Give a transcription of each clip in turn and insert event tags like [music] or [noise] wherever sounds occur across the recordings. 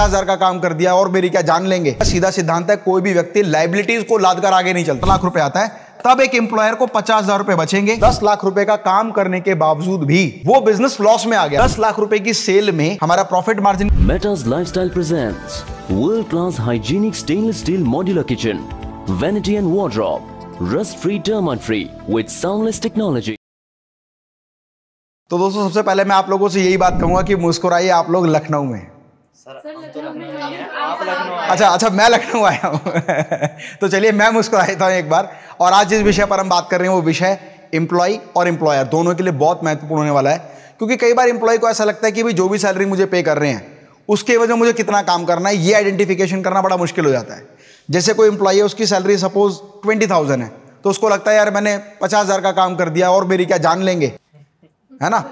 पचास हजार का काम कर दिया और मेरी क्या जान लेंगे सीधा सिद्धांत है कोई भी व्यक्ति लाइबिलिटीज को लाद कर आगे नहीं चलता लाख रुपए आता है तब एक एम्प्लॉयर को पचास हजार रुपए बचेंगे दस लाख रुपए का काम करने के बावजूद भी वो बिजनेस लॉस में आ गया दस लाख रुपए की सेल में हमारा profit margin lifestyle present world class hygienic stainless steel modular kitchen vanity and wardrobe rust free term free with soundless technology तो दोस्तों सबसे पहले मैं आप लोगों से यही बात कहूंगा कि मुस्कुराइए आप लोग लखनऊ में तो अच्छा अच्छा मैं लखनऊ आया हूँ [laughs] तो चलिए मैं मुस्कुराता हूँ एक बार और आज जिस विषय पर हम बात कर रहे हैं वो विषय एम्प्लॉय और एम्प्लॉयर दोनों के लिए बहुत महत्वपूर्ण होने वाला है क्योंकि कई बार एम्प्लॉय को ऐसा लगता है कि भाई जो भी सैलरी मुझे पे कर रहे हैं उसके वजह मुझे कितना काम करना है ये आइडेंटिफिकेशन करना बड़ा मुश्किल हो जाता है जैसे कोई एम्प्लॉय है उसकी सैलरी सपोज ट्वेंटी थाउजेंड है तो उसको लगता है यार मैंने पचास हज़ार का काम कर दिया और मेरी क्या जान लेंगे है ना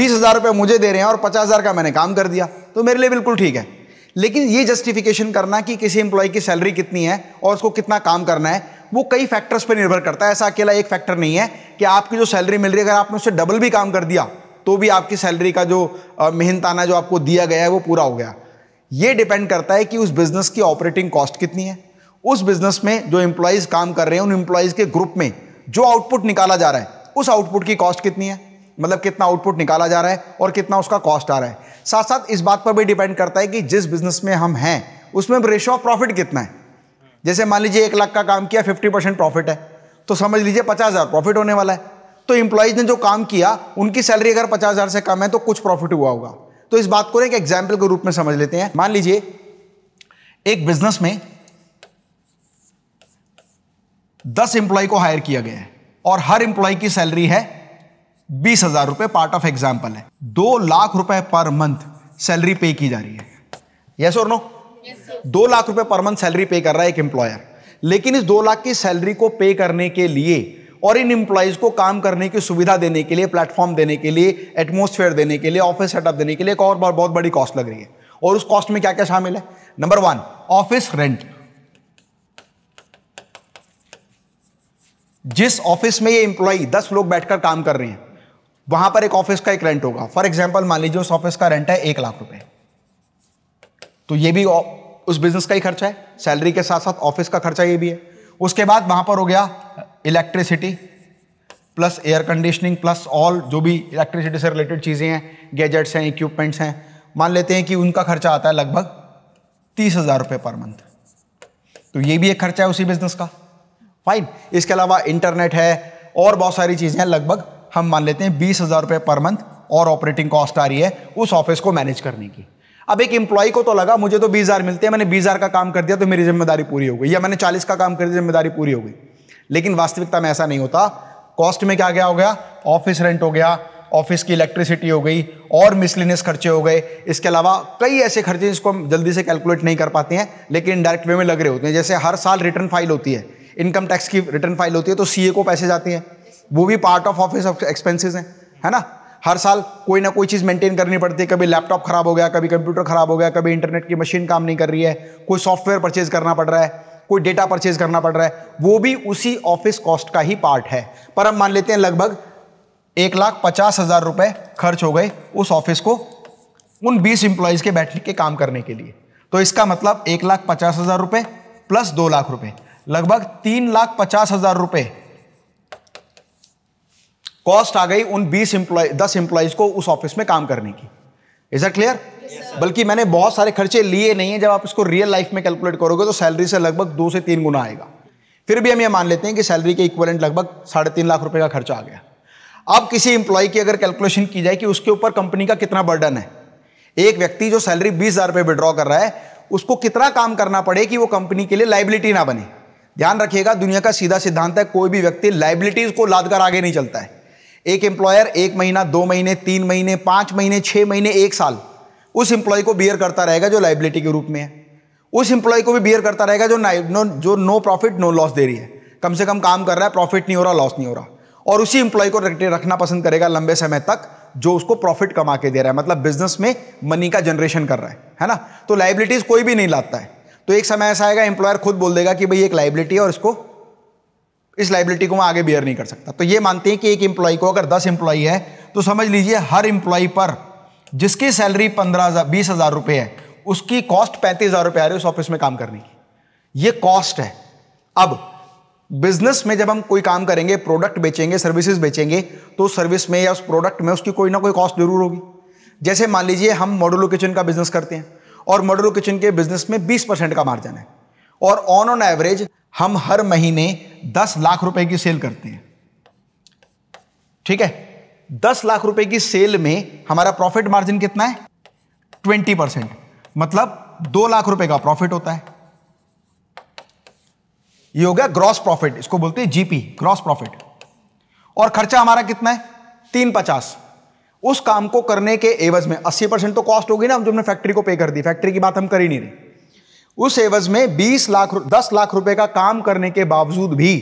बीस हज़ार रुपये मुझे दे रहे हैं और पचास हज़ार का मैंने काम कर दिया तो मेरे लिए बिल्कुल ठीक है लेकिन ये जस्टिफिकेशन करना कि किसी एम्प्लॉय की सैलरी कितनी है और उसको कितना काम करना है वो कई फैक्टर्स पर निर्भर करता है ऐसा अकेला एक फैक्टर नहीं है कि आपकी जो सैलरी मिल रही है अगर आपने उससे डबल भी काम कर दिया तो भी आपकी सैलरी का जो मेहनताना जो आपको दिया गया है वो पूरा हो गया ये डिपेंड करता है कि उस बिज़नेस की ऑपरेटिंग कॉस्ट कितनी है उस बिज़नेस में जो एम्प्लॉयज़ काम कर रहे हैं उन एम्प्लॉयज़ के ग्रुप में जो आउटपुट निकाला जा रहा है उस आउटपुट की कॉस्ट कितनी है मतलब कितना आउटपुट निकाला जा रहा है और कितना उसका कॉस्ट आ रहा है साथ साथ इस बात पर भी डिपेंड करता है कि जिस बिजनेस में हम हैं उसमें रेशो ऑफ प्रॉफिट कितना है जैसे मान लीजिए एक लाख का काम किया फिफ्टी परसेंट प्रॉफिट है तो समझ लीजिए पचास हज़ार प्रॉफिट होने वाला है तो इम्प्लॉयज़ ने जो काम किया उनकी सैलरी अगर पचास हज़ार से कम है तो कुछ प्रॉफिट हुआ होगा तो इस बात को एक एग्जाम्पल के रूप में समझ लेते हैं मान लीजिए एक बिजनेस में दस इंप्लॉय को हायर किया गया है और हर इंप्लॉय की सैलरी है बीस हजार रुपए पार्ट ऑफ एग्जाम्पल है दो लाख रुपए पर मंथ सैलरी पे की जा रही है यस और नो दो लाख रुपए पर मंथ सैलरी पे कर रहा है एक एम्प्लॉयर लेकिन इस दो लाख की सैलरी को पे करने के लिए और इन एम्प्लॉयज़ को काम करने की सुविधा देने के लिए प्लेटफॉर्म देने के लिए एटमोस्फेयर देने के लिए ऑफिस सेटअप देने के लिए एक और बहुत बड़ी कॉस्ट लग रही है और उस कॉस्ट में क्या क्या शामिल है नंबर वन ऑफिस रेंट जिस ऑफिस में ये एम्प्लॉय दस लोग बैठकर काम कर रहे हैं वहां पर एक ऑफिस का एक रेंट होगा फॉर एग्जाम्पल मान लीजिए उस ऑफिस का रेंट है एक लाख रुपए तो ये भी उस बिजनेस का ही खर्चा है सैलरी के साथ साथ ऑफिस का खर्चा ये भी है उसके बाद वहां पर हो गया electricity plus air conditioning plus all जो भी इलेक्ट्रिसिटी से रिलेटेड चीज़ें हैं गैजेट्स हैं इक्विपमेंट्स हैं मान लेते हैं कि उनका खर्चा आता है लगभग तीस हज़ार रुपये पर मंथ तो ये भी एक खर्चा है उसी बिजनेस का फाइन इसके अलावा इंटरनेट है और बहुत सारी चीज़ें हैं लगभग हम मान लेते हैं बीस हज़ार रुपये पर मंथ और ऑपरेटिंग कॉस्ट आ रही है उस ऑफिस को मैनेज करने की अब एक एम्प्लॉय को तो लगा मुझे तो बीस हज़ार मिलते हैं मैंने बीस हज़ार का काम कर दिया तो मेरी जिम्मेदारी पूरी हो गई या मैंने चालीस का काम कर दिया जिम्मेदारी पूरी हो गई लेकिन वास्तविकता में ऐसा नहीं होता कॉस्ट में क्या क्या हो गया ऑफिस रेंट हो गया ऑफिस की इलेक्ट्रिसिटी हो गई और मिसलिनियस खर्चे हो गए इसके अलावा कई ऐसे खर्चे जिसको हम जल्दी से कैलकुलेट नहीं कर पाते हैं लेकिन डायरेक्ट वे में लग रहे होते हैं जैसे हर साल रिटर्न फाइल होती है इनकम टैक्स की रिटर्न फाइल होती है तो सीए को पैसे जाते हैं वो भी पार्ट ऑफ ऑफिस एक्सपेंसेस हैं है ना हर साल कोई ना कोई चीज़ मेंटेन करनी पड़ती है कभी लैपटॉप खराब हो गया कभी कंप्यूटर खराब हो गया कभी इंटरनेट की मशीन काम नहीं कर रही है कोई सॉफ्टवेयर परचेज करना पड़ रहा है कोई डेटा परचेज करना पड़ रहा है वो भी उसी ऑफिस कॉस्ट का ही पार्ट है पर हम मान लेते हैं लगभग एक लाख पचास हज़ार रुपए खर्च हो गए उस ऑफिस को उन बीस इंप्लॉयज के बैठने के काम करने के लिए तो इसका मतलब एक लाख पचास हज़ार रुपए प्लस दो लाख रुपए लगभग तीन लाख पचास हज़ार रुपए कॉस्ट आ गई उन 20 एम्प्लॉय दस एम्प्लॉयज को उस ऑफिस में काम करने की इज आर क्लियर बल्कि मैंने बहुत सारे खर्चे लिए नहीं है जब आप इसको रियल लाइफ में कैलकुलेट करोगे तो सैलरी से लगभग दो से तीन गुना आएगा फिर भी हम ये मान लेते हैं कि सैलरी के इक्वलेंट लगभग साढ़े तीन लाख रुपए का खर्चा आ गया अब किसी इंप्लॉय की अगर कैलकुलेशन की जाए कि उसके ऊपर कंपनी का कितना बर्डन है एक व्यक्ति जो सैलरी बीस हज़ार रुपये विड्रॉ कर रहा है उसको कितना काम करना पड़े कि वो कंपनी के लिए लाइबिलिटी ना बने ध्यान रखिएगा दुनिया का सीधा सिद्धांत है कोई भी व्यक्ति लाइबिलिटीज को लाद कर आगे नहीं चलता है एक एम्प्लॉयर एक महीना दो महीने तीन महीने पांच महीने छह महीने एक साल उस एम्प्लॉय को बियर करता रहेगा जो लाइबिलिटी के रूप में है उस एम्प्लॉय को भी बियर करता रहेगा जो नो जो नो प्रॉफिट नो लॉस दे रही है कम से कम काम कर रहा है प्रॉफिट नहीं हो रहा लॉस नहीं हो रहा और उसी एम्प्लॉय को रखना पसंद करेगा लंबे समय तक जो उसको प्रॉफिट कमा के दे रहा है मतलब बिजनेस में मनी का जनरेशन कर रहा है है ना तो लाइबिलिटीज़ कोई भी नहीं लाता है तो एक समय ऐसा आएगा एम्प्लॉयर खुद बोल देगा कि भाई एक लाइबिलिटी है और इसको इस लाइबिलिटी को मैं आगे बियर नहीं कर सकता तो ये मानते हैं कि एक एम्प्लॉय को अगर दस एम्प्लॉय है तो समझ लीजिए हर एम्प्लॉय पर जिसकी सैलरी पंद्रह हज़ार बीस हज़ार रुपए है उसकी कॉस्ट पैंतीस हज़ार रुपए आ रही है उस ऑफिस में काम करने की ये कॉस्ट है अब बिजनेस में जब हम कोई काम करेंगे प्रोडक्ट बेचेंगे सर्विसेज बेचेंगे तो उस सर्विस में या उस प्रोडक्ट में उसकी कोई ना कोई कॉस्ट जरूर होगी जैसे मान लीजिए हम मॉडलो किचन का बिजनेस करते हैं और मॉडलो किचन के बिजनेस में 20 परसेंट का मार्जिन है और ऑन ऑन एवरेज हम हर महीने दस लाख रुपए की सेल करते हैं ठीक है दस लाख रुपए की सेल में हमारा प्रॉफिट मार्जिन कितना है ट्वेंटी परसेंट मतलब दो लाख रुपए का प्रॉफिट होता है ये हो गया ग्रॉस प्रॉफिट इसको बोलते हैं जीपी ग्रॉस प्रॉफिट और खर्चा हमारा कितना है तीन पचास उस काम को करने के एवज में अस्सी परसेंट तो कॉस्ट होगी ना हम जो हमने फैक्ट्री को पे कर दी फैक्ट्री की बात हम कर ही नहीं रहे उस एवज में 20 लाख दस लाख रुपए का काम करने के बावजूद भी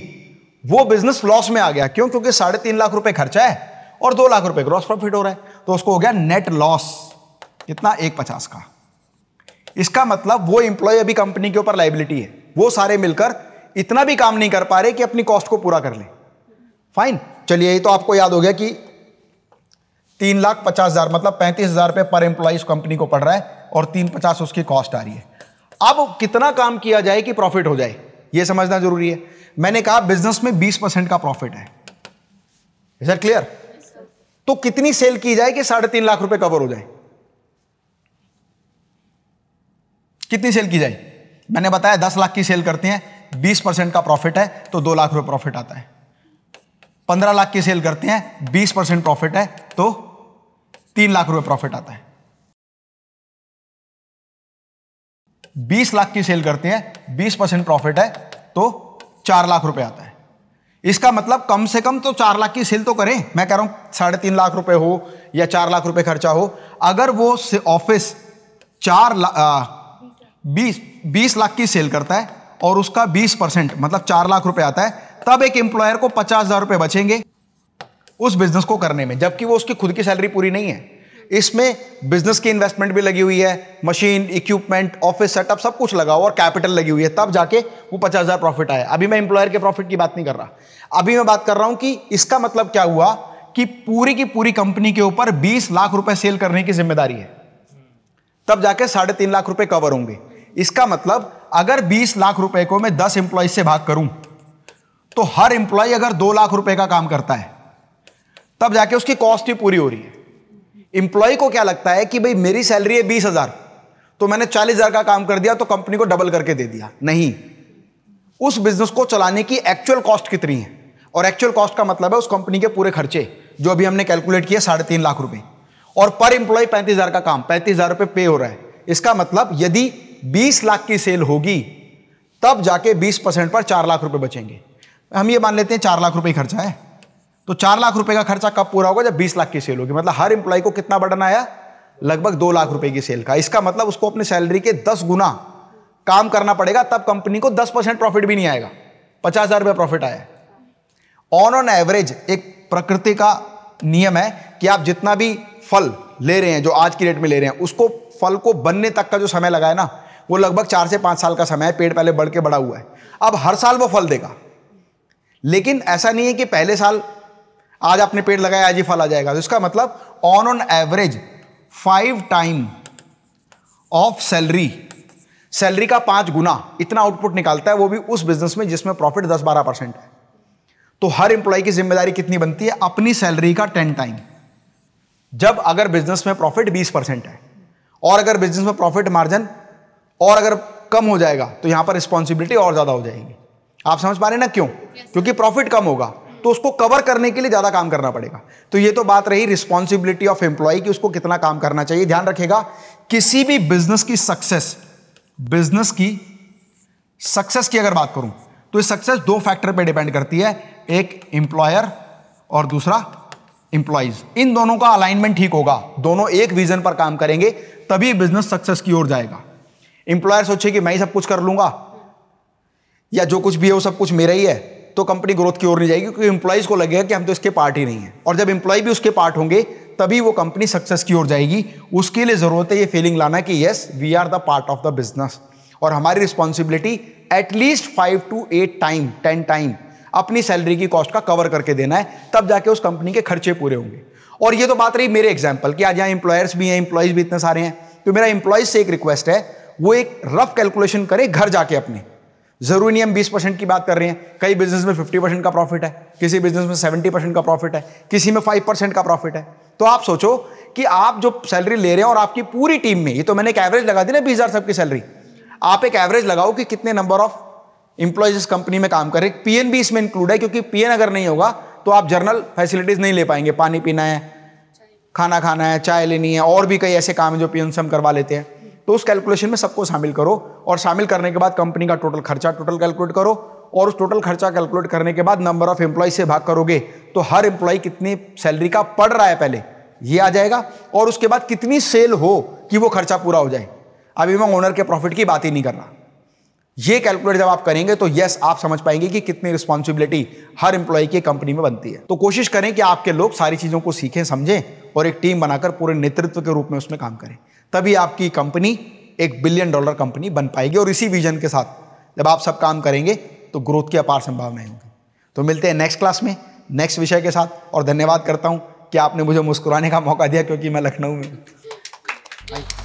वो बिजनेस लॉस में आ गया क्यों क्योंकि साढ़े तीन लाख रुपए खर्चा है और दो लाख रुपए ग्रॉस प्रॉफिट हो रहा है तो उसको हो गया नेट लॉस कितना एक पचास का इसका मतलब वो इंप्लॉय अभी कंपनी के ऊपर लाइबिलिटी है वो सारे मिलकर इतना भी काम नहीं कर पा रहे कि अपनी कॉस्ट को पूरा कर ले फाइन चलिए ये तो आपको याद हो गया कि तीन लाख पचास हजार मतलब पैंतीस हजार रुपये पर एम्प्लॉय उस कंपनी को पड़ रहा है और तीन पचास उसकी कॉस्ट आ रही है अब कितना काम किया जाए कि प्रॉफिट हो जाए यह समझना जरूरी है मैंने कहा बिजनेस में 20 परसेंट का प्रॉफिट है सर क्लियर तो कितनी सेल की जाए कि साढ़े तीन लाख रुपए कवर हो जाए कितनी सेल की जाए मैंने बताया दस लाख की सेल करते हैं बीस परसेंट का प्रॉफिट है तो दो लाख रुपए प्रॉफिट आता है पंद्रह लाख की सेल करते हैं बीस परसेंट प्रॉफिट है तो तीन लाख रुपए प्रॉफिट आता है बीस लाख की सेल करते हैं बीस परसेंट प्रॉफिट है तो चार लाख रुपए आता है इसका मतलब कम से कम तो चार लाख की सेल तो करें मैं कह रहा हूं साढ़े तीन लाख रुपए हो या चार लाख रुपए खर्चा हो अगर वो ऑफिस चार बीस बीस लाख की सेल करता है और उसका बीस परसेंट मतलब चार लाख रुपए आता है तब एक एम्प्लॉयर को पचास हजार रुपए बचेंगे उस बिजनेस को करने में जबकि वो उसकी खुद की सैलरी पूरी नहीं है इसमें बिजनेस की इन्वेस्टमेंट भी लगी हुई है मशीन इक्विपमेंट ऑफिस सेटअप सब कुछ लगा हुआ और कैपिटल लगी हुई है तब जाके वो पचास हज़ार प्रॉफिट आया अभी मैं इंप्लॉयर के प्रॉफिट की बात नहीं कर रहा अभी मैं बात कर रहा हूं कि इसका मतलब क्या हुआ कि पूरी की पूरी कंपनी के ऊपर बीस लाख रुपए सेल करने की जिम्मेदारी है तब जाके साढ़े तीन लाख रुपए कवर होंगे इसका मतलब अगर बीस लाख रुपए को मैं दस एम्प्लॉय से भाग करूं तो हर एम्प्लॉय अगर दो लाख रुपए का काम करता है तब जाके उसकी कॉस्ट ही पूरी हो रही है इंप्लॉय को क्या लगता है कि भाई मेरी सैलरी है बीस हजार तो मैंने चालीस हजार का काम कर दिया तो कंपनी को डबल करके दे दिया नहीं उस बिजनेस को चलाने की एक्चुअल कॉस्ट कितनी है और एक्चुअल कॉस्ट का मतलब है उस कंपनी के पूरे खर्चे जो अभी हमने कैलकुलेट किया साढ़े तीन लाख रुपए और पर इंप्लॉय पैंतीस हजार का काम पैंतीस हजार रुपए पे हो रहा है इसका मतलब यदि बीस लाख की सेल होगी तब जाके बीस परसेंट पर चार लाख रुपए बचेंगे हम ये मान लेते हैं चार लाख रुपए खर्चा है तो चार लाख रुपए का खर्चा कब पूरा होगा जब बीस लाख की सेल होगी मतलब हर एम्प्लॉय को कितना बर्डन आया लगभग दो लाख रुपए की सेल का इसका मतलब उसको अपने सैलरी के दस गुना काम करना पड़ेगा तब कंपनी को दस परसेंट प्रॉफिट भी नहीं आएगा पचास हजार रुपया प्रॉफिट आया ऑन ऑन एवरेज एक प्रकृति का नियम है कि आप जितना भी फल ले रहे हैं जो आज की डेट में ले रहे हैं उसको फल को बनने तक का जो समय लगा है ना वो लगभग चार से पांच साल का समय है पेड़ पहले बढ़ के बड़ा हुआ है अब हर साल वो फल देगा लेकिन ऐसा नहीं है कि पहले साल आज आपने पेड़ लगाया आज ही फल आ जाएगा तो इसका मतलब on on average five time of salary salary का पांच गुना इतना आउटपुट निकालता है वो भी उस बिजनेस में जिसमें प्रॉफिट दस बारह परसेंट है तो हर इंप्लॉय की जिम्मेदारी कितनी बनती है अपनी सैलरी का टेन टाइम जब अगर बिजनेस में प्रॉफिट बीस परसेंट है और अगर बिजनेस में प्रॉफिट मार्जिन और अगर कम हो जाएगा तो यहां पर रिस्पॉन्सिबिलिटी और ज्यादा हो जाएगी आप समझ पा रहे ना क्यों yes. क्योंकि प्रॉफिट कम होगा तो उसको कवर करने के लिए ज़्यादा काम करना पड़ेगा तो ये तो बात रही रिस्पॉन्सिबिलिटी ऑफ एम्प्लॉय की उसको कितना काम करना चाहिए ध्यान रखेगा किसी भी बिजनेस की सक्सेस बिजनेस की सक्सेस की अगर बात करूं तो ये सक्सेस दो फैक्टर पे डिपेंड करती है एक इंप्लॉयर और दूसरा एम्प्लॉयज इन दोनों का अलाइनमेंट ठीक होगा दोनों एक विजन पर काम करेंगे तभी बिजनेस सक्सेस की ओर जाएगा इंप्लॉयर सोचे कि मैं ही सब कुछ कर लूंगा या जो कुछ भी है वो सब कुछ मेरा ही है तो कंपनी ग्रोथ की ओर नहीं जाएगी क्योंकि इंप्लाइज को लगेगा कि हम तो इसके पार्ट ही नहीं है और जब एम्प्लॉय भी उसके पार्ट होंगे तभी वो कंपनी सक्सेस की ओर जाएगी उसके लिए ज़रूरत है ये फीलिंग लाना कि yes we are the part of the business और हमारी responsibility at least five to eight time ten time अपनी सैलरी की कॉस्ट का कवर करके देना है तब जाके उस कंपनी के खर्चे पूरे होंगे और ये तो बात रही मेरे एग्जाम्पल की आज यहाँ इंप्लॉयर्स भी हैं इंप्लॉयज़ भी इतने सारे हैं तो मेरा इंप्लॉयज़ से एक रिक्वेस्ट है वो एक रफ कैलकुलेशन करे घर जाके अपने जरूरी नहीं हम बीस परसेंट की बात कर रहे हैं कई बिजनेस में फिफ्टी परसेंट का प्रॉफिट है किसी बिजनेस में सेवेंटी परसेंट का प्रॉफिट है किसी में फाइव परसेंट का प्रॉफिट है तो आप सोचो कि आप जो सैलरी ले रहे हैं और आपकी पूरी टीम में ये तो मैंने एक एवरेज लगा दी ना बीस हज़ार सबकी सैलरी आप एक एवरेज लगाओ कि कितने नंबर ऑफ इंप्लॉयज इस कंपनी में काम कर रहे हैं पीएन भी इसमें इंक्लूड है क्योंकि पीएन अगर नहीं होगा तो आप जर्नल फैसिलिटीज नहीं ले पाएंगे पानी पीना है खाना खाना है चाय लेनी है और भी कई ऐसे काम है जो पीएन से हम करवा लेते हैं तो उस कैलकुलेशन में सबको शामिल करो और शामिल करने के बाद कंपनी का टोटल खर्चा टोटल कैलकुलेट करो और उस टोटल खर्चा कैलकुलेट करने के बाद नंबर ऑफ एम्प्लॉय से भाग करोगे तो हर एम्प्लॉय कितनी सैलरी का पड़ रहा है पहले ये आ जाएगा और उसके बाद कितनी सेल हो कि वो खर्चा पूरा हो जाए अभी मैं ओनर के प्रॉफिट की बात ही नहीं कर रहा ये कैलकुलेट जब आप करेंगे तो यस आप समझ पाएंगे कि कितनी रिस्पॉन्सिबिलिटी हर एम्प्लॉय की कंपनी में बनती है तो कोशिश करें कि आपके लोग सारी चीज़ों को सीखें समझें और एक टीम बनाकर पूरे नेतृत्व के रूप में उसमें काम करें तभी आपकी कंपनी एक बिलियन डॉलर कंपनी बन पाएगी और इसी विजन के साथ जब आप सब काम करेंगे तो ग्रोथ की अपार संभावनाएं होंगी तो मिलते हैं नेक्स्ट क्लास में नेक्स्ट विषय के साथ और धन्यवाद करता हूँ कि आपने मुझे मुस्कुराने का मौका दिया क्योंकि मैं लखनऊ में